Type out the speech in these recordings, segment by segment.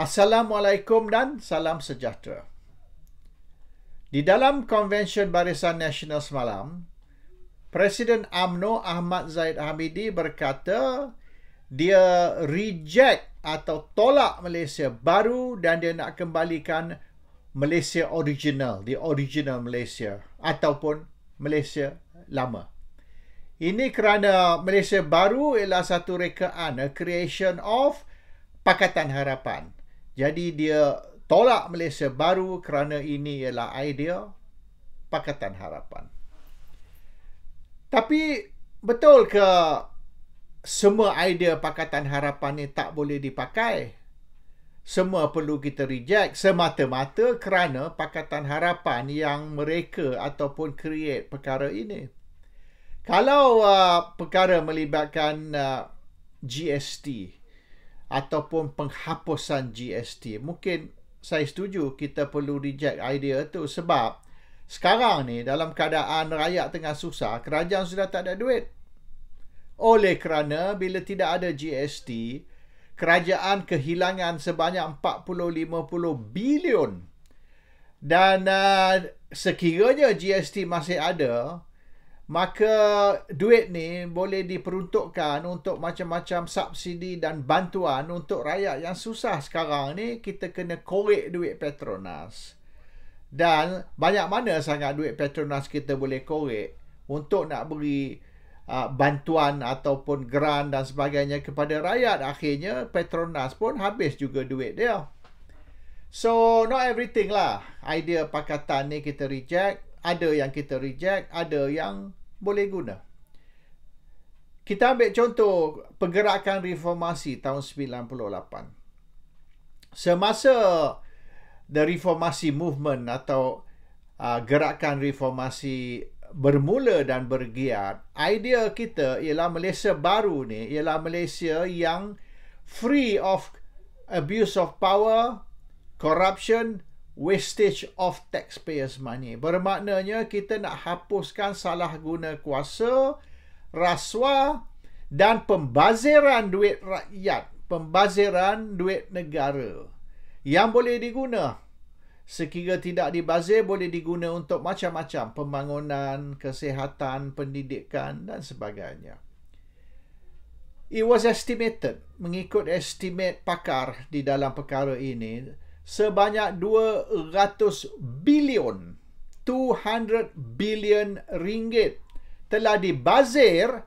Assalamualaikum dan salam sejahtera. Di dalam konvensyen Barisan Nasional semalam, Presiden AMNO Ahmad Zaid Hamidi berkata dia reject atau tolak Malaysia baru dan dia nak kembalikan Malaysia original, the original Malaysia ataupun Malaysia lama. Ini kerana Malaysia baru ialah satu rekaan, a creation of Pakatan Harapan. Jadi dia tolak Malaysia baru kerana ini ialah idea Pakatan Harapan. Tapi betul ke semua idea Pakatan Harapan ni tak boleh dipakai? Semua perlu kita reject semata-mata kerana Pakatan Harapan yang mereka ataupun create perkara ini. Kalau uh, perkara melibatkan uh, GST, ataupun penghapusan GST. Mungkin saya setuju kita perlu reject idea tu sebab sekarang ni dalam keadaan rakyat tengah susah, kerajaan sudah tak ada duit. Oleh kerana bila tidak ada GST, kerajaan kehilangan sebanyak 40-50 bilion. Dan uh, sekiranya GST masih ada, maka duit ni boleh diperuntukkan untuk macam-macam subsidi dan bantuan untuk rakyat yang susah sekarang ni kita kena korek duit Petronas dan banyak mana sangat duit Petronas kita boleh korek untuk nak beri uh, bantuan ataupun grant dan sebagainya kepada rakyat akhirnya Petronas pun habis juga duit dia so not everything lah idea pakatan ni kita reject ada yang kita reject ada yang boleh guna. Kita ambil contoh pergerakan reformasi tahun 98. Semasa the reformasi movement atau uh, gerakan reformasi bermula dan bergiat, idea kita ialah Malaysia baru ni ialah Malaysia yang free of abuse of power, corruption wastage of taxpayers money. Bermaknanya kita nak hapuskan salah guna kuasa, rasuah dan pembaziran duit rakyat, pembaziran duit negara yang boleh diguna. Sekiranya tidak dibazir boleh diguna untuk macam-macam pembangunan, kesihatan, pendidikan dan sebagainya. It was estimated mengikut estimate pakar di dalam perkara ini sebanyak 200 bilion 200 bilion ringgit telah dibazir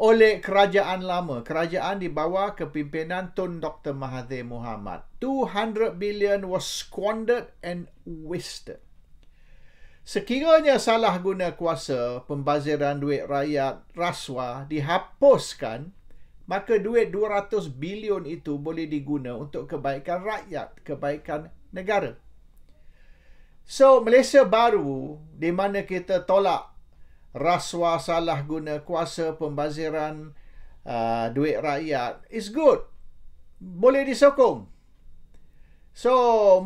oleh kerajaan lama kerajaan di bawah kepimpinan Tun Dr Mahathir Mohamad 200 bilion was squandered and wasted sekiranya salah guna kuasa pembaziran duit rakyat rasuah dihapuskan maka duit 200 bilion itu boleh diguna untuk kebaikan rakyat, kebaikan negara. So, Malaysia baru di mana kita tolak rasuah salah guna kuasa pembaziran uh, duit rakyat is good. Boleh disokong. So,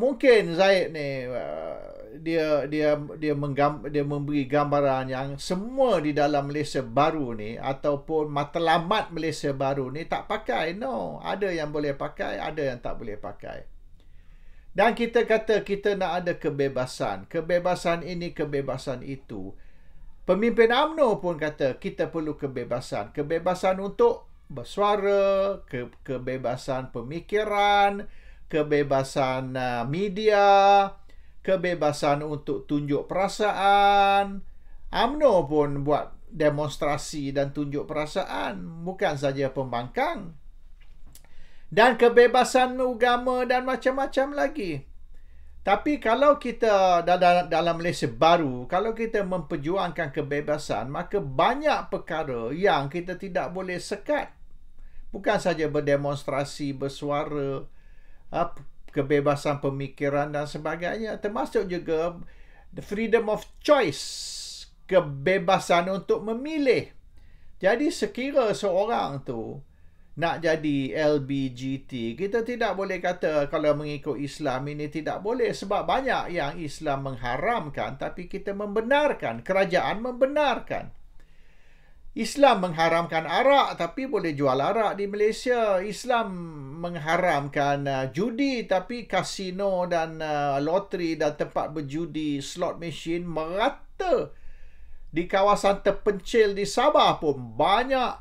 mungkin Zaid ni uh, dia dia dia menggam, dia memberi gambaran yang semua di dalam Malaysia baru ni ataupun matlamat Malaysia baru ni tak pakai no ada yang boleh pakai ada yang tak boleh pakai dan kita kata kita nak ada kebebasan kebebasan ini kebebasan itu pemimpin AMNO pun kata kita perlu kebebasan kebebasan untuk bersuara ke, kebebasan pemikiran kebebasan uh, media kebebasan untuk tunjuk perasaan. AMNO pun buat demonstrasi dan tunjuk perasaan, bukan saja pembangkang. Dan kebebasan agama dan macam-macam lagi. Tapi kalau kita dalam Malaysia baru, kalau kita memperjuangkan kebebasan, maka banyak perkara yang kita tidak boleh sekat. Bukan saja berdemonstrasi, bersuara, kebebasan pemikiran dan sebagainya termasuk juga the freedom of choice kebebasan untuk memilih jadi sekira seorang tu nak jadi LBGT kita tidak boleh kata kalau mengikut Islam ini tidak boleh sebab banyak yang Islam mengharamkan tapi kita membenarkan kerajaan membenarkan Islam mengharamkan arak tapi boleh jual arak di Malaysia. Islam mengharamkan uh, judi tapi kasino dan uh, loteri dan tempat berjudi slot machine merata di kawasan terpencil di Sabah pun banyak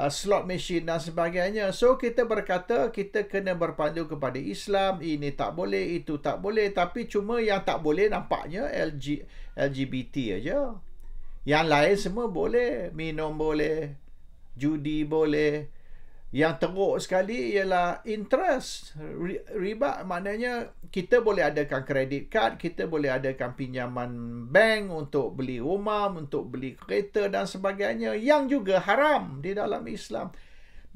uh, slot machine dan sebagainya. So kita berkata kita kena berpandu kepada Islam. Ini tak boleh, itu tak boleh tapi cuma yang tak boleh nampaknya LG, LGBT aja. Yang lain semua boleh minum boleh, judi boleh. Yang teruk sekali ialah interest riba maknanya kita boleh adakan kredit card, kita boleh adakan pinjaman bank untuk beli rumah, untuk beli kereta dan sebagainya yang juga haram di dalam Islam.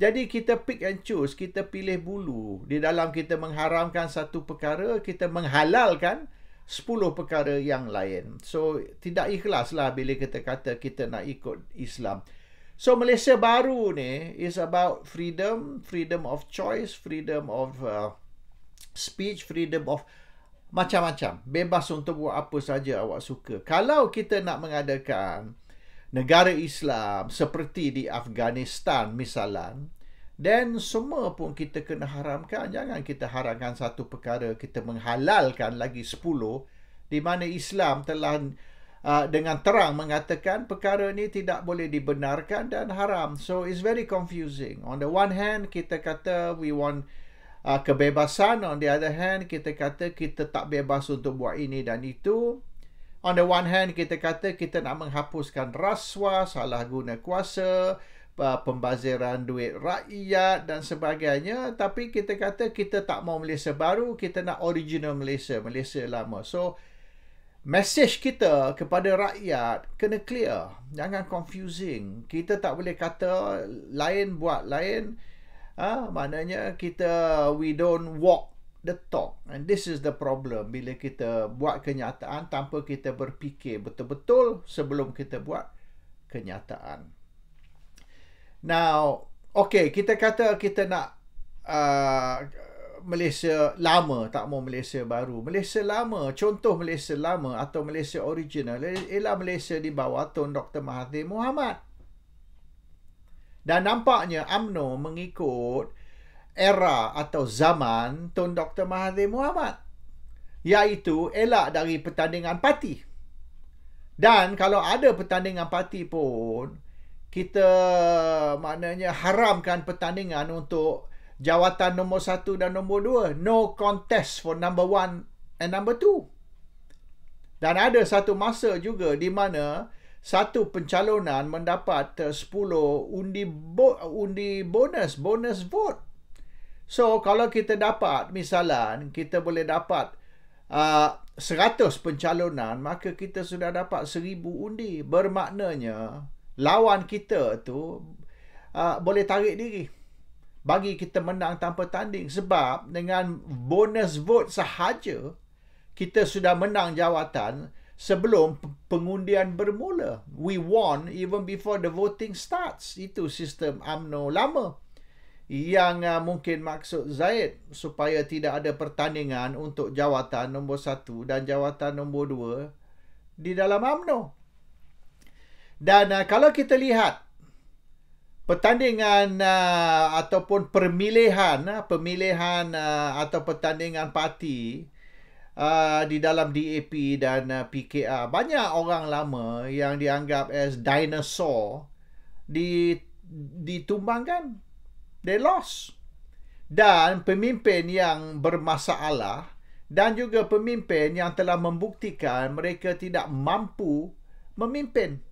Jadi kita pick and choose, kita pilih bulu. Di dalam kita mengharamkan satu perkara, kita menghalalkan Sepuluh perkara yang lain. So tidak ikhlaslah bila kita kata kita nak ikut Islam. So Malaysia baru ni is about freedom, freedom of choice, freedom of uh, speech, freedom of macam-macam. Bebas untuk buat apa saja awak suka. Kalau kita nak mengadakan negara Islam seperti di Afghanistan misalnya, dan semua pun kita kena haramkan. Jangan kita haramkan satu perkara, kita menghalalkan lagi sepuluh. Di mana Islam telah uh, dengan terang mengatakan perkara ini tidak boleh dibenarkan dan haram. So it's very confusing. On the one hand, kita kata we want uh, kebebasan. On the other hand, kita kata kita tak bebas untuk buat ini dan itu. On the one hand, kita kata kita nak menghapuskan rasuah, salah guna kuasa, uh, pembaziran duit rakyat dan sebagainya tapi kita kata kita tak mau Malaysia baru kita nak original Malaysia Malaysia lama so message kita kepada rakyat kena clear jangan confusing kita tak boleh kata lain buat lain ah ha? maknanya kita we don't walk the talk and this is the problem bila kita buat kenyataan tanpa kita berfikir betul-betul sebelum kita buat kenyataan Now, okay, kita kata kita nak uh, Malaysia lama, tak mau Malaysia baru. Malaysia lama, contoh Malaysia lama atau Malaysia original eh, ialah Malaysia di bawah Tun Dr. Mahathir Mohamad. Dan nampaknya AMNO mengikut era atau zaman Tun Dr. Mahathir Mohamad. Iaitu elak dari pertandingan parti. Dan kalau ada pertandingan parti pun, kita maknanya haramkan pertandingan untuk jawatan nombor satu dan nombor dua. No contest for number one and number two. Dan ada satu masa juga di mana satu pencalonan mendapat 10 eh, undi bo- undi bonus bonus vote. So kalau kita dapat misalan kita boleh dapat uh, eh, 100 pencalonan maka kita sudah dapat 1000 undi bermaknanya lawan kita tu uh, boleh tarik diri bagi kita menang tanpa tanding sebab dengan bonus vote sahaja kita sudah menang jawatan sebelum pengundian bermula we won even before the voting starts itu sistem amno lama yang uh, mungkin maksud Zaid supaya tidak ada pertandingan untuk jawatan nombor satu dan jawatan nombor dua di dalam amno dan uh, kalau kita lihat pertandingan uh, ataupun pemilihan uh, pemilihan uh, atau pertandingan parti uh, di dalam DAP dan uh, PKR banyak orang lama yang dianggap as dinosaur di ditumbangkan they lost dan pemimpin yang bermasalah dan juga pemimpin yang telah membuktikan mereka tidak mampu memimpin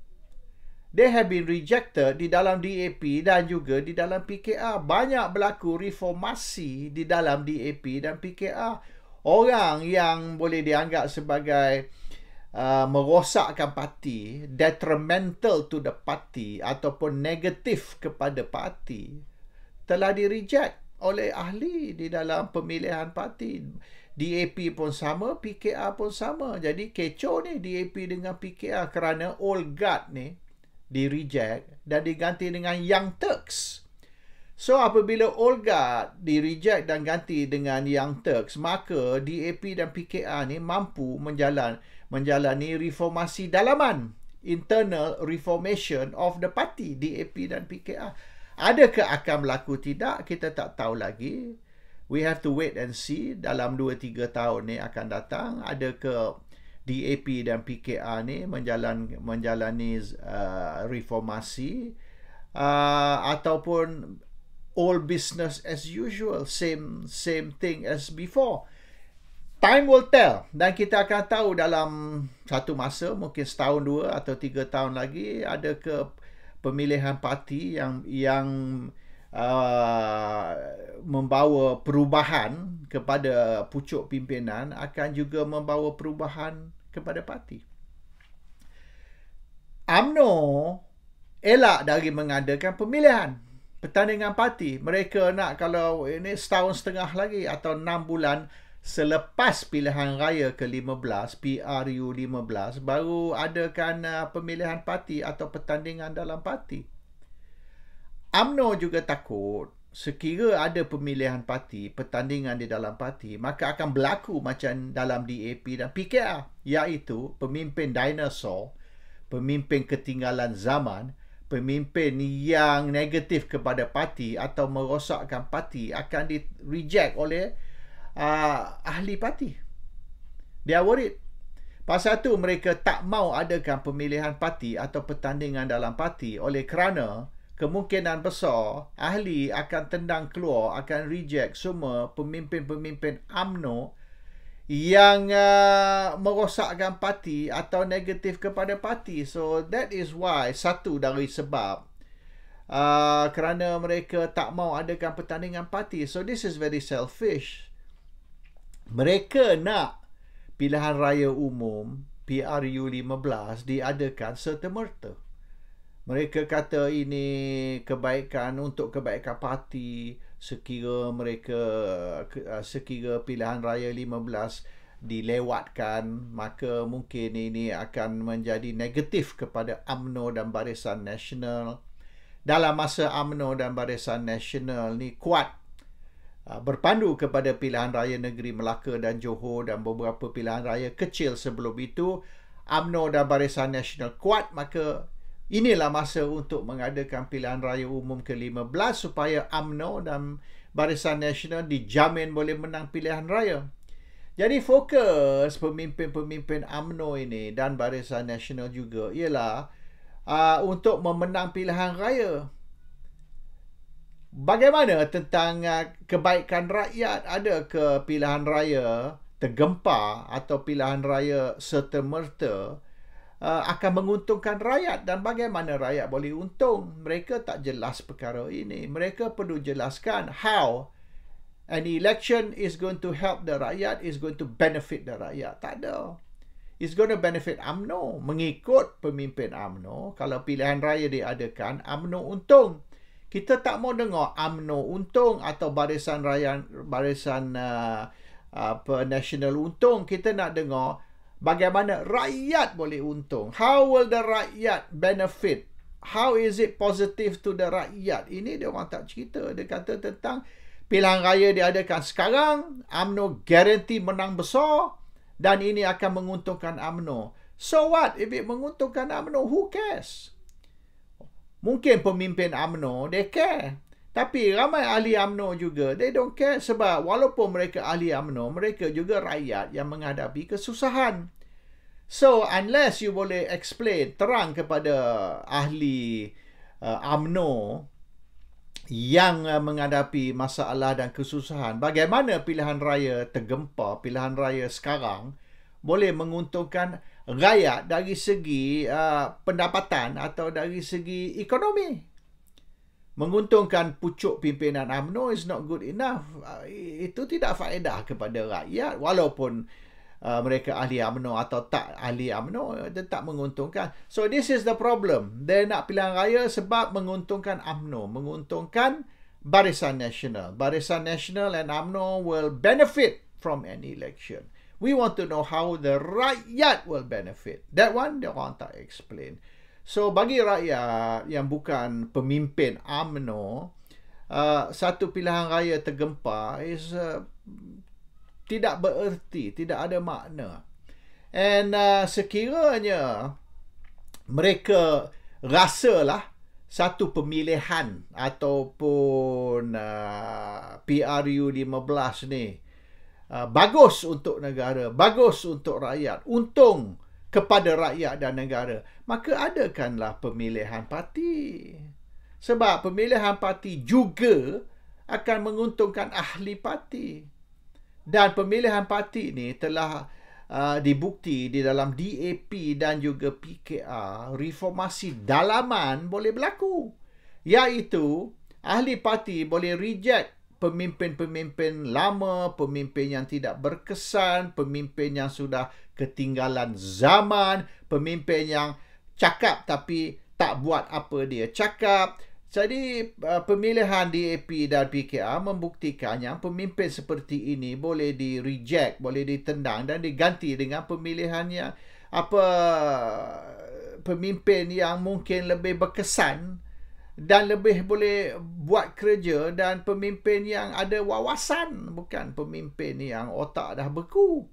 they have been rejected di dalam DAP dan juga di dalam PKR. Banyak berlaku reformasi di dalam DAP dan PKR. Orang yang boleh dianggap sebagai uh, merosakkan parti, detrimental to the party ataupun negatif kepada parti telah di reject oleh ahli di dalam pemilihan parti. DAP pun sama, PKR pun sama. Jadi kecoh ni DAP dengan PKR kerana old guard ni di reject dan diganti dengan Young Turks. So apabila Olga di reject dan ganti dengan Young Turks, maka DAP dan PKR ni mampu menjalan menjalani reformasi dalaman internal reformation of the party DAP dan PKR. Adakah akan berlaku tidak kita tak tahu lagi. We have to wait and see dalam 2 3 tahun ni akan datang ada ke DAP dan PKR ni menjalan menjalani uh, reformasi uh, ataupun all business as usual same same thing as before time will tell dan kita akan tahu dalam satu masa mungkin setahun dua atau tiga tahun lagi ada ke pemilihan parti yang yang uh, membawa perubahan kepada pucuk pimpinan akan juga membawa perubahan kepada parti. AMNO elak dari mengadakan pemilihan pertandingan parti. Mereka nak kalau ini setahun setengah lagi atau enam bulan selepas pilihan raya ke-15, PRU-15, baru adakan uh, pemilihan parti atau pertandingan dalam parti. AMNO juga takut sekira ada pemilihan parti, pertandingan di dalam parti, maka akan berlaku macam dalam DAP dan PKR, iaitu pemimpin dinosaur, pemimpin ketinggalan zaman, pemimpin yang negatif kepada parti atau merosakkan parti akan di reject oleh uh, ahli parti. They are worried. Pasal itu mereka tak mau adakan pemilihan parti atau pertandingan dalam parti oleh kerana kemungkinan besar ahli akan tendang keluar akan reject semua pemimpin-pemimpin AMNO yang uh, merosakkan parti atau negatif kepada parti so that is why satu dari sebab uh, kerana mereka tak mau adakan pertandingan parti so this is very selfish mereka nak pilihan raya umum PRU 15 diadakan serta-merta. Uh, mereka kata ini kebaikan untuk kebaikan parti sekira mereka ah, sekira pilihan raya 15 dilewatkan maka mungkin ini akan menjadi negatif kepada AMNO dan Barisan Nasional. Dalam masa AMNO dan Barisan Nasional ni kuat ah, berpandu kepada pilihan raya negeri Melaka dan Johor dan beberapa pilihan raya kecil sebelum itu AMNO dan Barisan Nasional kuat maka Inilah masa untuk mengadakan pilihan raya umum ke-15 supaya AMNO dan Barisan Nasional dijamin boleh menang pilihan raya. Jadi fokus pemimpin-pemimpin AMNO ini dan Barisan Nasional juga ialah uh, untuk memenang pilihan raya. Bagaimana tentang uh, kebaikan rakyat ada ke pilihan raya tergempa atau pilihan raya serta-merta? Uh, akan menguntungkan rakyat dan bagaimana rakyat boleh untung mereka tak jelas perkara ini mereka perlu jelaskan how an election is going to help the rakyat is going to benefit the rakyat tak ada is going to benefit AMNO mengikut pemimpin AMNO kalau pilihan raya diadakan AMNO untung kita tak mau dengar AMNO untung atau barisan rakyat barisan uh, apa national untung kita nak dengar bagaimana rakyat boleh untung. How will the rakyat benefit? How is it positive to the rakyat? Ini dia orang tak cerita. Dia kata tentang pilihan raya diadakan sekarang. UMNO guarantee menang besar. Dan ini akan menguntungkan UMNO. So what if it menguntungkan UMNO? Who cares? Mungkin pemimpin UMNO, they care. Tapi ramai ahli UMNO juga, they don't care sebab walaupun mereka ahli UMNO, mereka juga rakyat yang menghadapi kesusahan. So, unless you boleh explain terang kepada ahli uh, UMNO yang uh, menghadapi masalah dan kesusahan, bagaimana pilihan raya tergempa, pilihan raya sekarang boleh menguntungkan rakyat dari segi uh, pendapatan atau dari segi ekonomi menguntungkan pucuk pimpinan AMNO is not good enough. Ah, itu tidak faedah kepada rakyat walaupun uh, mereka ahli AMNO atau tak ahli AMNO tak menguntungkan. So this is the problem. They nak pilihan raya sebab menguntungkan AMNO, menguntungkan Barisan Nasional. Barisan Nasional and AMNO will benefit from an election. We want to know how the rakyat will benefit. That one, they want to explain. So bagi rakyat yang bukan pemimpin AMNO, uh, satu pilihan raya tergempar is uh, tidak bererti, tidak ada makna. And uh, sekiranya mereka rasalah satu pemilihan ataupun uh, PRU 15 ni uh, bagus untuk negara, bagus untuk rakyat, untung kepada rakyat dan negara, maka adakanlah pemilihan parti. Sebab pemilihan parti juga akan menguntungkan ahli parti. Dan pemilihan parti ini telah uh, dibukti di dalam DAP dan juga PKR, reformasi dalaman boleh berlaku. Iaitu ahli parti boleh reject pemimpin-pemimpin lama, pemimpin yang tidak berkesan, pemimpin yang sudah ketinggalan zaman, pemimpin yang cakap tapi tak buat apa dia cakap. Jadi eh, pemilihan DAP dan PKR membuktikan yang pemimpin seperti ini boleh di reject, boleh ditendang dan diganti dengan pemilihannya apa pemimpin yang mungkin lebih berkesan dan lebih boleh buat kerja dan pemimpin yang ada wawasan bukan pemimpin yang otak dah beku.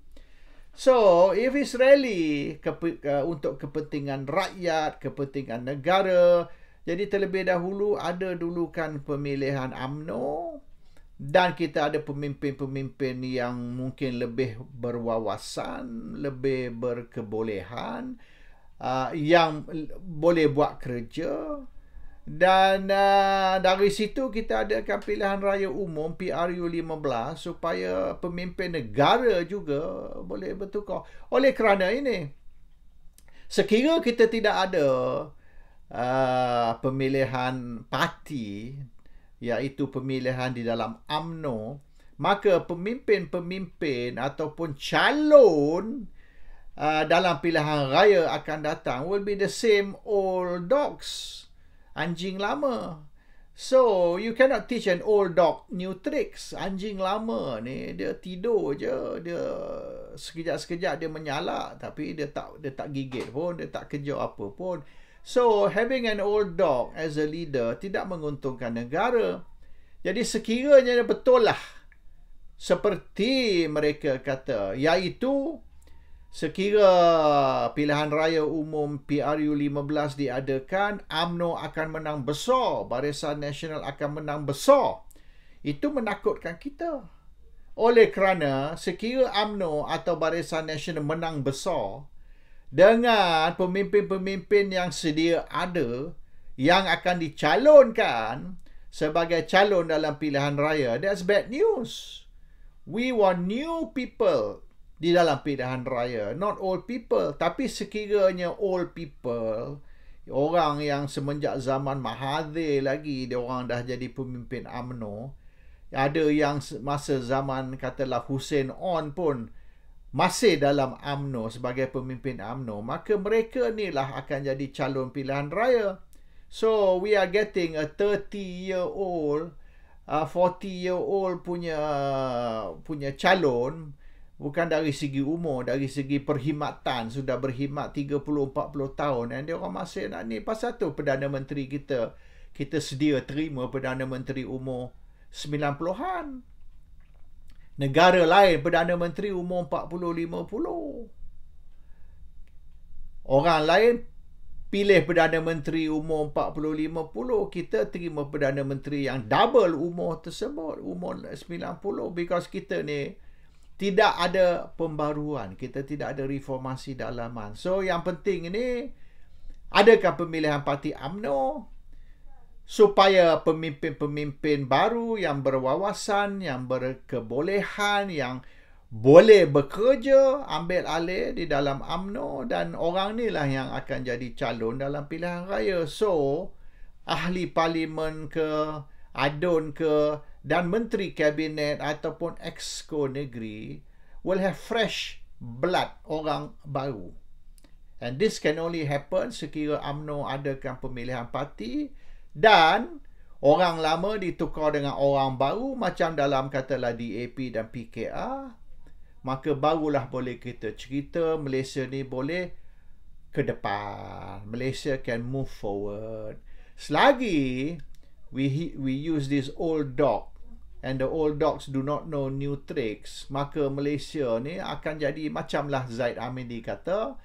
So, if it's really kep- uh, untuk kepentingan rakyat, kepentingan negara, jadi terlebih dahulu ada dulukan pemilihan AMNO dan kita ada pemimpin-pemimpin yang mungkin lebih berwawasan, lebih berkebolehan uh, yang boleh buat kerja dan uh, dari situ kita adakan pilihan raya umum PRU15 supaya pemimpin negara juga boleh bertukar. Oleh kerana ini, sekira kita tidak ada uh, pemilihan parti iaitu pemilihan di dalam AMNO, maka pemimpin-pemimpin ataupun calon uh, dalam pilihan raya akan datang will be the same old dogs anjing lama. So, you cannot teach an old dog new tricks. Anjing lama ni, dia tidur je. Dia sekejap-sekejap dia menyala, Tapi dia tak dia tak gigit pun. Dia tak kerja apa pun. So, having an old dog as a leader tidak menguntungkan negara. Jadi, sekiranya betul lah. Seperti mereka kata. Iaitu, Sekira pilihan raya umum PRU15 diadakan, AMNO akan menang besar, Barisan Nasional akan menang besar. Itu menakutkan kita. Oleh kerana sekira AMNO atau Barisan Nasional menang besar dengan pemimpin-pemimpin yang sedia ada yang akan dicalonkan sebagai calon dalam pilihan raya, that's bad news. We want new people di dalam pilihan raya. Not old people, tapi sekiranya old people, orang yang semenjak zaman Mahathir lagi, dia orang dah jadi pemimpin UMNO, ada yang masa zaman katalah Hussein On pun masih dalam UMNO sebagai pemimpin UMNO, maka mereka ni lah akan jadi calon pilihan raya. So, we are getting a 30-year-old, uh, 40-year-old punya punya calon, bukan dari segi umur dari segi perkhidmatan sudah berkhidmat 30 40 tahun dan dia orang masih nak ni pasal tu perdana menteri kita kita sedia terima perdana menteri umur 90-an negara lain perdana menteri umur 40 50 orang lain pilih perdana menteri umur 40 50 kita terima perdana menteri yang double umur tersebut umur 90 because kita ni tidak ada pembaruan kita tidak ada reformasi dalaman so yang penting ini adakah pemilihan parti AMNO supaya pemimpin-pemimpin baru yang berwawasan yang berkebolehan yang boleh bekerja ambil alih di dalam AMNO dan orang ni lah yang akan jadi calon dalam pilihan raya so ahli parlimen ke adun ke dan menteri kabinet ataupun exco negeri will have fresh blood orang baru. And this can only happen sekiranya AMNO adakan pemilihan parti dan orang lama ditukar dengan orang baru macam dalam katalah DAP dan PKR maka barulah boleh kita cerita Malaysia ni boleh ke depan. Malaysia can move forward. Selagi we we use this old dog and the old dogs do not know new tricks, maka Malaysia ni akan jadi macam lah Zaid Amidi kata,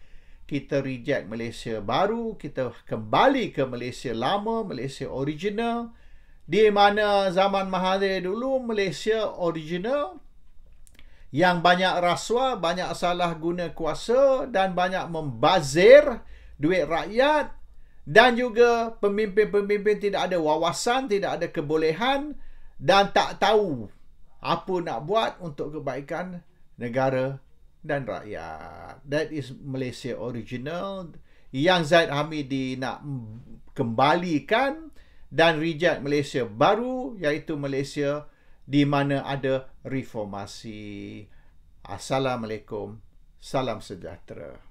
kita reject Malaysia baru, kita kembali ke Malaysia lama, Malaysia original. Di mana zaman Mahathir dulu, Malaysia original. Yang banyak rasuah, banyak salah guna kuasa dan banyak membazir duit rakyat. Dan juga pemimpin-pemimpin tidak ada wawasan, tidak ada kebolehan dan tak tahu apa nak buat untuk kebaikan negara dan rakyat. That is Malaysia original yang Zaid Hamidi nak kembalikan dan reject Malaysia baru iaitu Malaysia di mana ada reformasi. Assalamualaikum. Salam sejahtera.